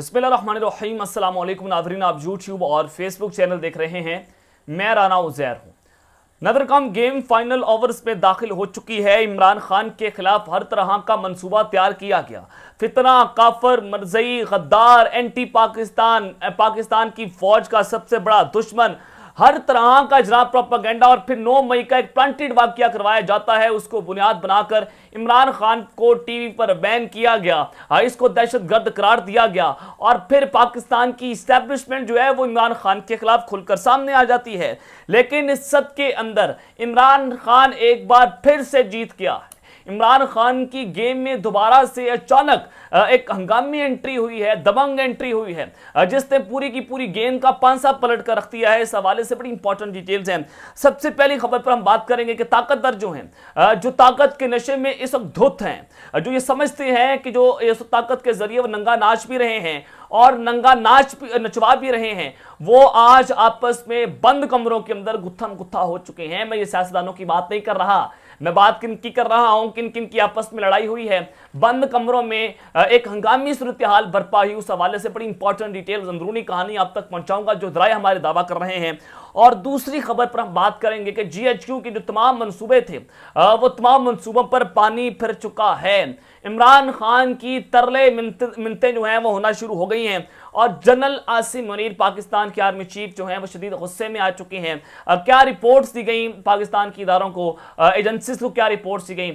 बसमीम अल्लाम नादरीन आप यूट्यूब और फेसबुक चैनल देख रहे हैं मैं राना उजैर हूँ नदरकाम गेम फाइनल ओवर्स में दाखिल हो चुकी है इमरान खान के खिलाफ हर तरह का मंसूबा तैयार किया गया फितना काफर मरजई गद्दार एंटी पाकिस्तान पाकिस्तान की फौज का सबसे बड़ा दुश्मन हर तरह का जनाब प्रोपागेंडा और फिर 9 मई का एक प्लांटेड वाक्य करवाया जाता है उसको बुनियाद बनाकर इमरान खान को टीवी पर बैन किया गया इसको दहशत गर्द करार दिया गया और फिर पाकिस्तान की इस्टेब्लिशमेंट जो है वो इमरान खान के खिलाफ खुलकर सामने आ जाती है लेकिन इस सब के अंदर इमरान खान एक बार फिर से जीत गया इमरान खान की गेम में दोबारा से अचानक एक हंगामी एंट्री हुई है दबंग एंट्री हुई है जिसने पूरी की पूरी गेम का पांसा पलट कर रख दिया है इस हवाले से बड़ी इंपॉर्टेंट डिटेल्स हैं सबसे पहली खबर पर हम बात करेंगे कि ताकतवर जो हैं जो ताकत के नशे में इस वक्त धुत हैं जो ये समझते हैं कि जो इस ताकत के जरिए वो नंगा नाच भी रहे हैं और नंगा नाच नचवा भी रहे हैं वो आज आपस में बंद कमरों के अंदर गुत्थम गुत्था हो चुके हैं मैं ये सियासतदानों की बात नहीं कर रहा मैं बात किन की कर रहा हूँ किन किन की आपस में लड़ाई हुई है बंद कमरों में एक हंगामी सूरत हाल बरपा हुई उस हवाले से बड़ी इंपॉर्टेंट डिटेल अंदरूनी कहानी आप तक पहुंचाऊंगा जो दराय हमारे दावा कर रहे हैं और दूसरी खबर पर हम बात करेंगे कि जीएचक्यू के जो तमाम मंसूबे थे वो तमाम मंसूबों पर पानी फिर चुका है इमरान खान की तरले मिनते जो हैं वो होना शुरू हो गई हैं और जनरल आसिम मुनीर पाकिस्तान के आर्मी चीफ जो हैं वो शदीद गुस्से में आ चुके हैं क्या रिपोर्ट्स दी गई पाकिस्तान की इदारों को एजेंसी को क्या रिपोर्ट्स दी गई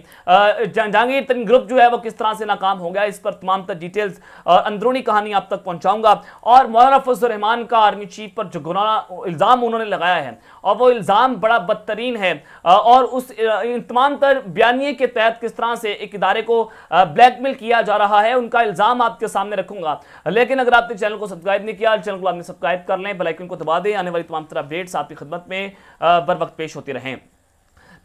जहांगीर तरीन ग्रुप जो है वो किस तरह से नाकाम हो गया इस पर तमाम तर डिटेल्स अंदरूनी कहानी आप तक पहुंचाऊंगा और मौलाना फजलरहमान का आर्मी चीफ पर जो गुना इल्ज़ाम उन्होंने लगाया है और वो इल्ज़ाम बड़ा बदतरीन है और उस तमाम तर बयानी के तहत किस तरह से एक इदारे को ब्लैकमेल किया जा रहा है उनका इल्ज़ाम आपके सामने रखूंगा लेकिन अगर आपने चैनल को सब्सक्राइब नहीं किया चैनल को आपने सब्सक्राइब कर लें बेलाइकन को दबा दें आने वाली तमाम तरह अपडेट्स आपकी खदमत में बर वक्त पेश होती रहें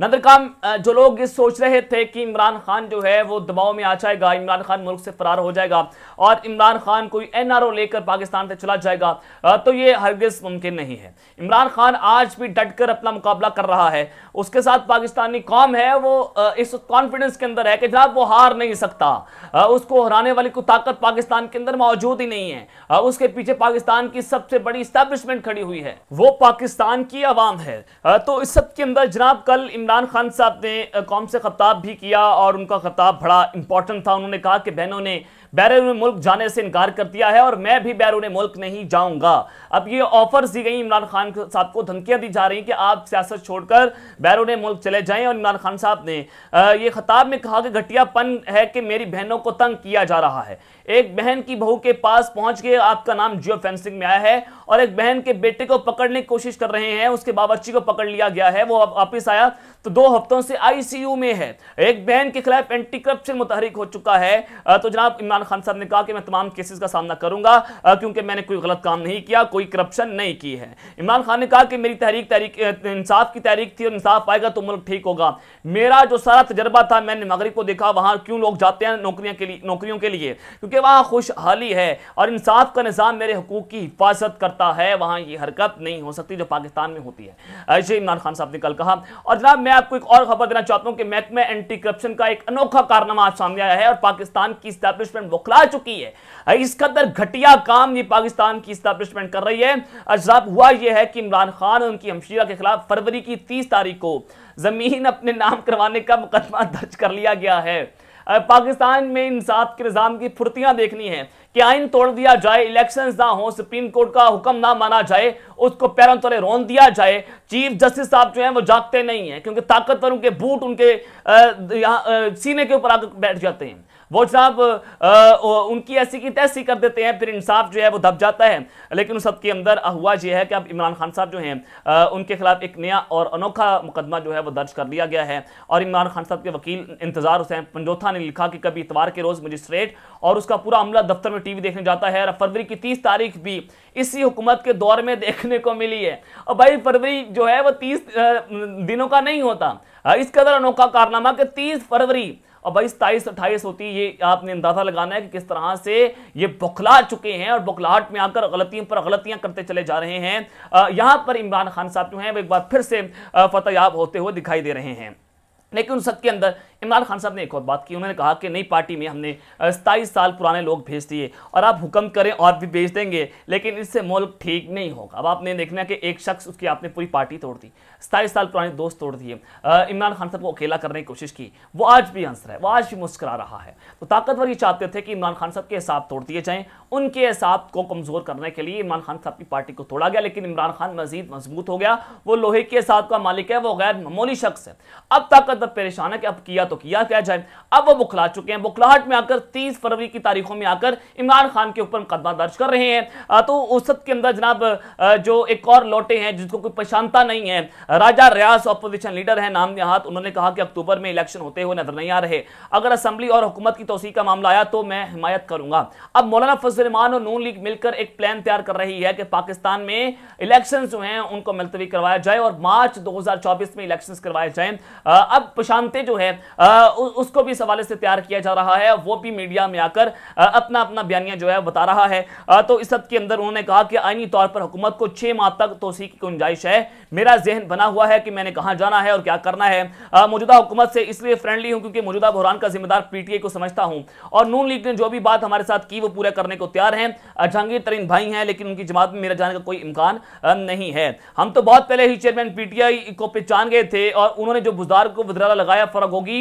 नदर काम जो लोग ये सोच रहे थे कि इमरान खान जो है वो दबाव में आ जाएगा इमरान खान मुल्क से फरार हो जाएगा और इमरान खान कोई एनआरओ लेकर पाकिस्तान से चला जाएगा तो ये हरगिज मुमकिन नहीं है इमरान खान आज भी डट कर अपना मुकाबला कर रहा है उसके साथ पाकिस्तानी कौम है वो इस कॉन्फिडेंस के अंदर है कि जनाब वो हार नहीं सकता उसको हराने वाली को ताकत पाकिस्तान के अंदर मौजूद ही नहीं है उसके पीछे पाकिस्तान की सबसे बड़ी स्टैब्लिशमेंट खड़ी हुई है वो पाकिस्तान की आवाम है तो इस सब के अंदर जनाब कल इमरान इमरान खान साहब ने कौम से खताब भी किया और उनका खताब बड़ा इंपॉर्टेंट था उन्होंने कहा कि बहनों ने बैरून मुल्क जाने से इनकार कर दिया है और मैं भी बैरून मुल्क नहीं जाऊंगा अब ये ऑफर्स दी गई इमरान खान साहब को धमकियां दी जा रही कि आप सियासत छोड़कर बैरून मुल्क चले जाएं और इमरान खान साहब ने ये खताब में कहा कि घटियापन है कि मेरी बहनों को तंग किया जा रहा है एक बहन की बहू के पास पहुंच के आपका नाम जियो फेंसिंग में आया है और एक बहन के बेटे को पकड़ने की कोशिश कर रहे हैं उसके बाबर्ची को पकड़ लिया गया है वो वापस आया तो दो हफ्तों से आईसीयू में है एक बहन के खिलाफ एंटी करप्शन मुतहरिक हो चुका है तो जनाब इमरान खान साहब ने कहा कि मैं तमाम केसेस का सामना करूंगा क्योंकि मैंने कोई गलत काम नहीं किया कोई करप्शन नहीं की है इमरान खान ने कहा कि मेरी तहरीक तहरीक इंसाफ की तहरीक थी और इंसाफ आएगा तो मुल्क ठीक होगा मेरा जो सारा तजर्बा था मैंने मगरब को देखा वहां क्यों लोग जाते हैं नौकरियों के लिए नौकरियों के लिए क्योंकि वहां खुशहाली है और इंसाफ का निज़ाम मेरे हकूक़ की हिफाजत करता है वहां ये हरकत नहीं हो सकती जो पाकिस्तान में होती है ऐसे इमरान खान साहब ने कल कहा और जनाब मैं आपको एक और खबर देना चाहता हूं कि महकमे एंटी करप्शन का एक अनोखा कारनामा आज सामने आया है और पाकिस्तान की स्टैब्लिशमेंट बुखला चुकी है इस कदर घटिया काम ये पाकिस्तान की स्टैब्लिशमेंट कर रही है अजाब हुआ यह है कि इमरान खान और उनकी हमशीरा के खिलाफ फरवरी की तीस तारीख को जमीन अपने नाम करवाने का मुकदमा दर्ज कर लिया गया है पाकिस्तान में इंसाफ के निज़ाम की फुर्तियां देखनी है कि आइन तोड़ दिया जाए इलेक्शंस ना हो सुप्रीम कोर्ट का हुक्म ना माना जाए उसको पैरों तले रोन दिया जाए चीफ जस्टिस साहब जो है वो जागते नहीं है क्योंकि ताकतवर उनके बूट उनके यहाँ सीने के ऊपर आकर बैठ जाते हैं वो साहब उनकी ऐसी की तैसी कर देते हैं फिर इंसाफ जो है वो दब जाता है लेकिन उस सबके अंदर हुआ यह है कि अब इमरान खान साहब जो हैं उनके खिलाफ एक नया और अनोखा मुकदमा जो है वो दर्ज कर लिया गया है और इमरान खान साहब के वकील इंतजार हुसैन पंजोथा ने लिखा कि कभी इतवार के रोज़ मजिस्ट्रेट और उसका पूरा अमला दफ्तर में टीवी देखने जाता है और फरवरी की तीस तारीख भी इसी हुकूमत के दौर में देखने को मिली है और भाई फरवरी जो है वो तीस दिनों का नहीं होता इस कदर अनोखा कारनामा के तीस फरवरी और भाई सताईस अट्ठाईस होती है ये आपने अंदाजा लगाना है कि किस तरह से ये बुखला चुके हैं और बुखलाहट में आकर गलतियों पर गलतियां करते चले जा रहे हैं यहाँ पर इमरान खान साहब जो हैं वो एक बार फिर से फतेहयाब होते हुए दिखाई दे रहे हैं लेकिन उन सबके अंदर इमरान खान साहब ने एक और बात की उन्होंने कहा कि नई पार्टी में हमने सताईस साल पुराने लोग भेज दिए और आप हुक्म करें और भी भेज देंगे लेकिन इससे मुल्क ठीक नहीं होगा अब आपने देखना कि एक शख्स उसकी आपने पूरी पार्टी तोड़ दी सताईस साल पुराने दोस्त तोड़ दिए इमरान खान साहब को अकेला करने की कोशिश की वो आज भी आंसर है वो आज भी मुस्करा रहा है तो ताकतवर ये चाहते थे कि इमरान खान साहब के हिसाब तोड़ दिए जाएँ उनके हिसाब को कमज़ोर करने के लिए इमरान खान साहब की पार्टी को तोड़ा गया लेकिन इमरान खान मजीद मजबूत हो गया वो लोहे के हिसाब का मालिक है वो गैर मामूली शख्स है अब ताकतवर परेशान है कि अब किया तो किया क्या जाए अब वो बुखला चुके हैं बुखलाहट में आकर तीस फरवरी की तारीखों में आकर इमरान खान के ऊपर मुकदमा दर्ज कर रहे हैं तो उसद के अंदर जनाब जो एक और लौटे हैं जिसको कोई पहचानता नहीं है राजा रियाज अपोजिशन लीडर है नाम निहात उन्होंने कहा कि अक्टूबर में इलेक्शन होते हुए नजर नहीं आ रहे अगर असेंबली और हुकूमत की तोसी का मामला आया तो मैं हिमायत करूंगा अब मौलाना फजलमान और नून लीग मिलकर एक प्लान तैयार कर रही है कि पाकिस्तान में इलेक्शन जो है उनको मुलतवी करवाया जाए और मार्च दो में इलेक्शन करवाए जाए अब प्रशांते जो है उसको भी इस हवाले से तैयार किया जा रहा है वो भी मीडिया में आकर अपना अपना बयानिया जो है बता रहा है तो इस हद के अंदर उन्होंने कहा कि आईनी तौर पर हुकूमत को छः माह तक तोसी की गुंजाइश है मेरा जहन बना हुआ है कि मैंने कहाँ जाना है और क्या करना है मौजूदा हुकूमत से इसलिए फ्रेंडली हूँ क्योंकि मौजूदा बहरान का जिम्मेदार पीटीए को समझता हूँ और नून लीग ने जो भी बात हमारे साथ की वो पूरा करने को तैयार हैं जहांगीर तरीन भाई हैं लेकिन उनकी जमात में मेरा जाने का कोई इम्कान नहीं है हम तो बहुत पहले ही चेयरमैन पीटीआई को पहचान गए थे और उन्होंने जो बुजदार को बुधराला लगाया फर्क होगी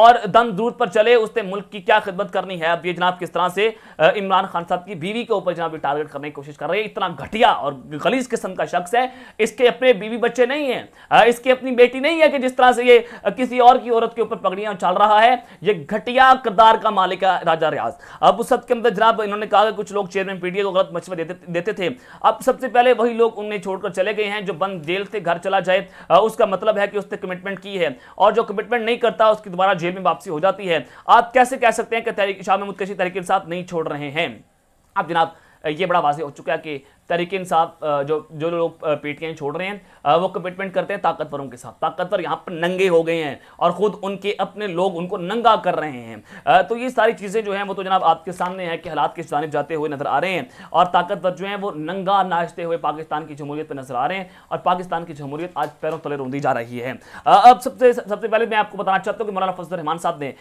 और दम दूर पर चले उसने मुल्क की क्या खिदमत करनी है अब ये जनाब किस तरह से इमरान खान साहब की बीवी के ऊपर जनाब ये टारगेट करने की कोशिश कर रहे हैं इतना घटिया और गलीज किस्म का शख्स है इसके अपने बीवी बच्चे नहीं है इसकी अपनी बेटी नहीं है कि जिस तरह से ये किसी और की औरत के ऊपर पगड़ियां चल रहा है ये घटिया किरदार का मालिक है राजा रियाज अब उस के अंदर जनाब इन्होंने कहा कुछ लोग चेयरमैन पी को गलत मशवरे देते थे अब सबसे पहले वही लोग उन्हें छोड़कर चले गए हैं जो बंद जेल से घर चला जाए उसका मतलब है कि उसने कमिटमेंट की है और जो कमिटमेंट नहीं करता उसकी दोबारा जेल में वापसी हो जाती है आप कैसे कह सकते हैं कि तहरीक शाम में तरीके के साथ नहीं छोड़ रहे हैं अब जनाब ये बड़ा वाजे हो चुका है कि तरीके इंसाफ जो जो लोग पीटीआई छोड़ रहे हैं वो कमिटमेंट करते हैं ताकतवरों के साथ ताकतवर यहाँ पर नंगे हो गए हैं और ख़ुद उनके अपने लोग उनको नंगा कर रहे हैं तो ये सारी चीज़ें जो हैं वो तो जनाब आपके सामने है कि हालात किस जानब जाते हुए नज़र आ रहे हैं और ताकतवर जो हैं वो नंगा नाचते हुए पाकिस्तान की जमहूरियत पर नज़र आ रहे हैं और पाकिस्तान की जमहूरियत आज पैरों तले रोंदी जा रही है अब सबसे सबसे पहले मैं आपको बताना चाहता हूँ कि मौलाना फजल रहमान साहब ने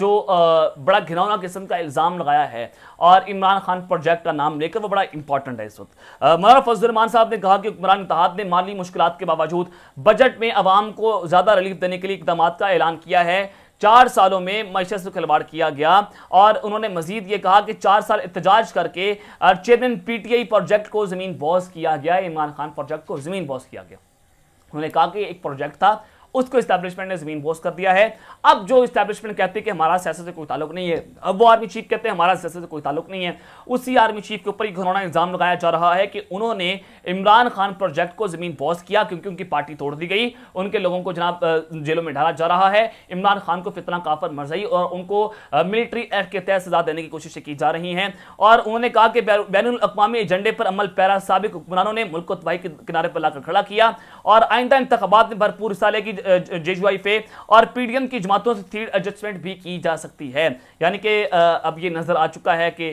जो बड़ा घिनौना किस्म का इल्ज़ाम लगाया है और इमरान खान प्रोजेक्ट का नाम लेकर वो बड़ा इंपॉर्टेंट है इस वक्त मौलाना फजलरमान साहब ने कहा कि हुक्मरान इतिहाद ने माली मुश्किल के बावजूद बजट में आवाम को ज़्यादा रिलीफ देने के लिए इकदाम का ऐलान किया है चार सालों में मैशत से खिलवाड़ किया गया और उन्होंने मजीद ये कहा कि चार साल एहतजाज करके chairman P T I project को ज़मीन बॉस किया गया इमरान खान प्रोजेक्ट को ज़मीन बॉस किया गया उन्होंने कहा कि एक प्रोजेक्ट था उसको स्टैब्लिशमेंट ने जमीन बोस कर दिया है अब जो स्टैब्लिशमेंट कहते हैं कि हमारा सियासत से कोई ताल्लुक नहीं है अब वो आर्मी चीफ कहते हैं हमारा सियासत से कोई ताल्लुक नहीं है उसी आर्मी चीफ के ऊपर घरौना इल्ज़ाम लगाया जा रहा है कि उन्होंने इमरान खान प्रोजेक्ट को ज़मीन बोस किया क्योंकि उनकी पार्टी तोड़ दी गई उनके लोगों को जनाब जेलों में डाला जा रहा है इमरान खान को फितना काफर मरजई और उनको मिलिट्री एक्ट के तहत सजा देने की कोशिशें की जा रही हैं और उन्होंने कहा कि बैन अवी एजेंडे पर अमल पैरा सबक हुक्मरानों ने मुल्क को तबाही के किनारे पर लाकर खड़ा किया और आइंदा इंतबात में भरपूर साले की जे जेजुआई पे और पीडीएम की जमातों से थीड एडजस्टमेंट भी की जा सकती है यानी कि अब ये नज़र आ चुका है कि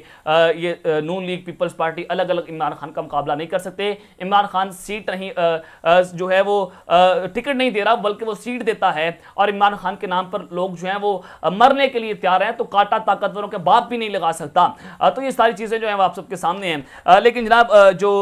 ये नून लीग पीपल्स पार्टी अलग अलग इमरान खान का मुकाबला नहीं कर सकते इमरान खान सीट नहीं जो है वो टिकट नहीं दे रहा बल्कि वो सीट देता है और इमरान खान के नाम पर लोग जो हैं वो मरने के लिए तैयार हैं तो काटा ताकतवरों के बाप भी नहीं लगा सकता तो ये सारी चीज़ें जो हैं वो आप सबके सामने हैं लेकिन जनाब जो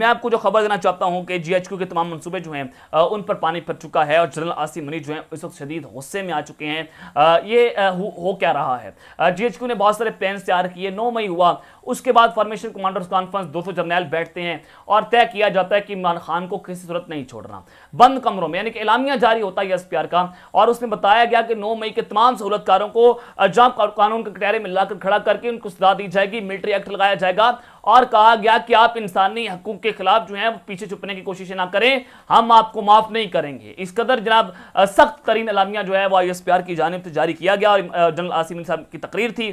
मैं आपको जो खबर देना चाहता हूँ कि जी के तमाम मनसूबे जो हैं उन पर पानी पड़ चुका है और जनरल आसिम मनी जो है इस वक्त शदीद गुस्से में आ चुके हैं ये हो, क्या रहा है जीएचक्यू ने बहुत सारे प्लान तैयार किए नौ मई हुआ उसके बाद फॉर्मेशन कमांडर्स कॉन्फ्रेंस 200 जर्नैल बैठते हैं और तय किया जाता है कि इमरान खान को किसी सूरत नहीं छोड़ना बंद कमरों में यानी कि एलामिया जारी होता है एस e का और उसमें बताया गया कि नौ मई के तमाम सहूलतकारों को जाम कानून के कटहरे में लाकर खड़ा करके उनको सजा दी जाएगी मिलिट्री एक्ट लगाया जाएगा और कहा गया कि आप इंसानी हकूक के खिलाफ जो है पीछे छुपने की कोशिश ना करें हम आपको माफ़ नहीं करेंगे इस कदर जनाब सख्त तरीन अलामिया जो है वो आई एस पी आर की जानब से जारी किया गया और जनरल आसिम साहब की तकरीर थी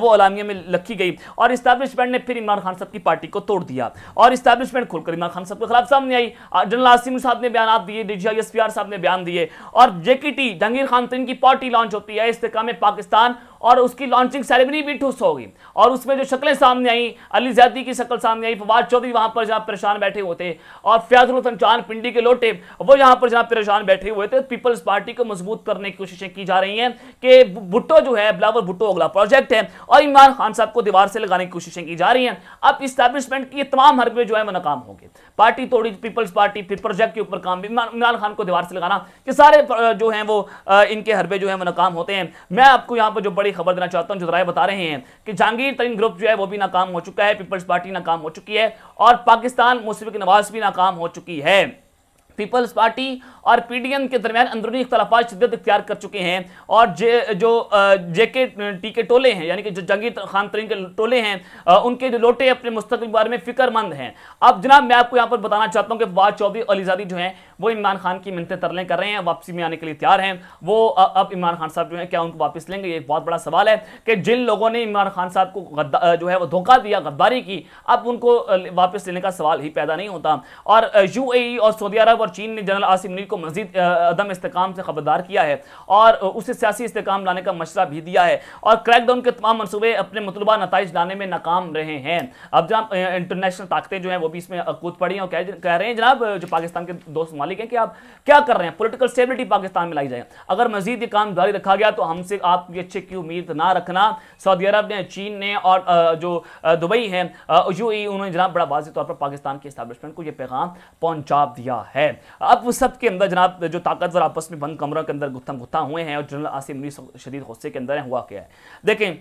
वो अलामिया में लिखी गई और इस्टेबलिशमेंट ने फिर इमरान खान साहब की पार्टी को तोड़ दिया और इस्टेबलिशमेंट खुलकर इमरान खान साहब के खिलाफ सामने आई जनरल आसिम साहब ने बयान दिए D I S P R साहब ने बयान दिए और टी जहांगीर खान तीन तो की पार्टी लॉन्च होती है इस्तेकाम पाकिस्तान और उसकी लॉन्चिंग सेरेमनी भी ठुस होगी और उसमें जो शक्लें सामने आई अली ज्यादी की शक्ल सामने आई फवाद चौधरी वहां पर जहाँ परेशान बैठे हुए थे और फयाजुलहसन चांद पिंडी के लोटे वो यहां पर जहाँ परेशान बैठे हुए थे पीपल्स पार्टी को मजबूत करने की कोशिशें की जा रही हैं कि भुट्टो जो है बिलावर भुट्टो अगला प्रोजेक्ट है और इमरान खान साहब को दीवार से लगाने की कोशिशें की जा रही हैं अब इस्टेब्लिशमेंट की तमाम हरबे जो है वो नाकाम होंगे पार्टी तोड़ी पीपल्स पार्टी फिर प्रोजेक्ट के ऊपर काम इमरान खान को दीवार से लगाना कि सारे जो हैं वो इनके हरबे जो है वो नाकाम होते हैं मैं आपको यहाँ पर जो बड़ी खबर देना चाहता हूं जो राय बता रहे हैं कि जहांगीर तरीन ग्रुप जो है वो भी नाकाम हो चुका है पीपल्स पार्टी नाकाम हो चुकी है और पाकिस्तान मुस्लिम नवाज भी नाकाम हो चुकी है पीपल्स पार्टी और पीडीएम के दरमियान अंदरूनी इख्तलाफा शिदत इख्तियार कर चुके हैं और जे जो जे के टी के टोले हैं यानी कि जो जंगी खान तरीन के टोले हैं उनके जो लोटे अपने मुस्तबिल बारे में फिक्रमंद हैं अब जनाब मैं आपको यहाँ पर बताना चाहता हूँ कि फवाद चौधरी अलीजादी जो हैं वो इमरान खान की मिनतें तरले कर रहे हैं वापसी में आने के लिए तैयार हैं वो अब इमरान खान साहब जो है क्या उनको वापस लेंगे ये एक बहुत बड़ा सवाल है कि जिन लोगों ने इमरान खान साहब को जो है वो धोखा दिया गद्दारी की अब उनको वापस लेने का सवाल ही पैदा नहीं होता और यू और सऊदी अरब और चीन ने जनरल आसिम मीर को मजीद अदम इसकाम से खबरदार किया है और उसे सियासी इसकाम लाने का मशरा भी दिया है और क्रैकडाउन के तमाम मनसूबे अपने मतलबा नतज लाने में नाकाम रहे हैं अब जनाब इंटरनेशनल ताकतें जो हैं वो भी इसमें कूद पड़ी हैं और कह रहे हैं जनाब जो पाकिस्तान के दोस्त मालिक हैं कि आप क्या कर रहे हैं पोलिटिकल स्टेबिलिटी पाकिस्तान में लाई जाए अगर मजीद ये काम जारी रखा गया तो हमसे आप ये अच्छे की उम्मीद ना रखना सऊदी अरब ने चीन ने और जो दुबई है यू उन्होंने जनाब बड़ा वाजी तौर पर पाकिस्तान के इस्टेबलिशमेंट को यह पैगाम पहुंचा दिया है अब उस सब के अंदर जनाब जो ताकतवर आपस में बंद कमरों के अंदर गुत्थम गुत्था हुए हैं और जनरल आसिम मुनीर शदीद गुस्से के अंदर हुआ क्या है देखें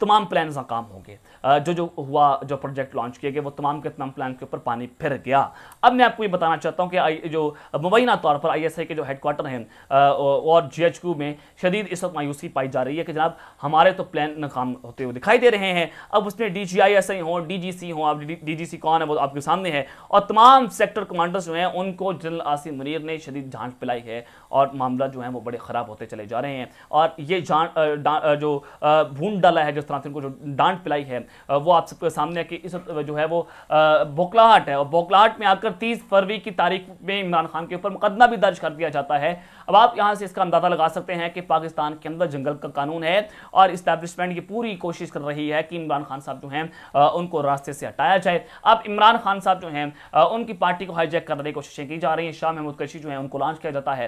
तमाम प्लान नाकाम हो गए जो जो हुआ जो प्रोजेक्ट लॉन्च किए गए वो तमाम के तमाम प्लान के ऊपर पानी फिर गया अब मैं आपको ये बताना चाहता हूँ कि जो मुबैना तौर पर आई के जो हेडकोार्टर हैं और जी में शदीद इस वक्त मायूसी पाई जा रही है कि जनाब हमारे तो प्लान नाकाम होते हुए दिखाई दे रहे हैं अब उसमें D G I S I हों डी जी सी हों आप डी जी सी कौन है वो आपके सामने है और तमाम सेक्टर कमांडर्स जो हैं उनको को जनरल आसिम मुनीर ने शदीद जांच पिलाई है और मामला जो है वो बड़े ख़राब होते चले जा रहे हैं और ये जान जो भून डाला है जिस तरह से उनको जो डांट पिलाई है वो आप सबके सामने कि इस जो है वो बोकलाहट है और बोकलाहट में आकर तीस फरवरी की तारीख में इमरान खान के ऊपर मुकदमा भी दर्ज कर दिया जाता है अब आप यहाँ से इसका अंदाज़ा लगा सकते हैं कि पाकिस्तान के अंदर जंगल का कानून है और इस्टेब्लिशमेंट ये पूरी कोशिश कर रही है कि इमरान खान साहब जो हैं उनको रास्ते से हटाया जाए अब इमरान खान साहब जो हैं उनकी पार्टी को हाईजैक करने की कोशिशें की जा रही है शाह महमूद कशी जो है उनको लॉन्च किया जाता है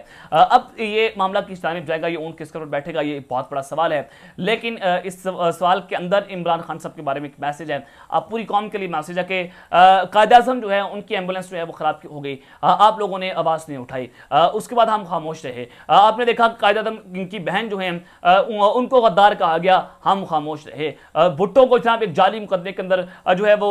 अब ये मामला किस जानब जाएगा ये ऊन किस करोड़ बैठेगा ये बहुत बड़ा सवाल है लेकिन इस सवाल के अंदर इमरान खान साहब के बारे में एक मैसेज है आप पूरी कौम के लिए मैसेज है कि कायद अजम जो है उनकी एम्बुलेंस जो है वो ख़राब हो गई आप लोगों ने आवाज़ नहीं उठाई उसके बाद हम खामोश रहे आपने देखा कायद अजम की बहन जो है उनको गद्दार कहा गया हम खामोश रहे भुट्टो को जहाँ एक जाली मुकदमे के अंदर जो है वो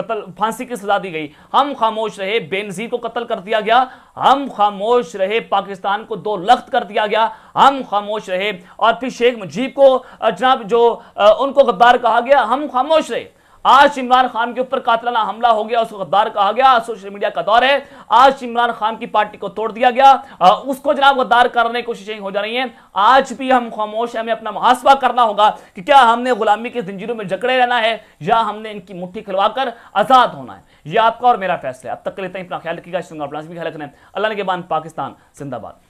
कत्ल फांसी की सजा दी गई हम खामोश रहे बेनजीर को कत्ल कर दिया गया हम खामोश रहे पाकिस्तान को दो लख्त कर दिया गया हम खामोश रहे और फिर शेख मुजीब को जनाब जो उनको गद्दार कहा गया हम खामोश रहे आज इमरान खान के ऊपर कातलाना हमला हो गया उसको गद्दार कहा गया सोशल मीडिया का दौर है आज इमरान खान की पार्टी को तोड़ दिया गया उसको जनाब गद्दार करने की कोशिशें हो जा रही हैं आज भी हम खामोश हमें अपना मुहासवा करना होगा कि क्या हमने गुलामी के जंजीरों में जकड़े रहना है या हमने इनकी मुट्ठी खिलवाकर आज़ाद होना है ये आपका और मेरा फैसला है अब तक के लेते हैं अपना ख्याल रखिएगा श्रृंगार प्लास भी ख्याल रखना है अल्लाह के बाद पाकिस्तान जिंदाबाद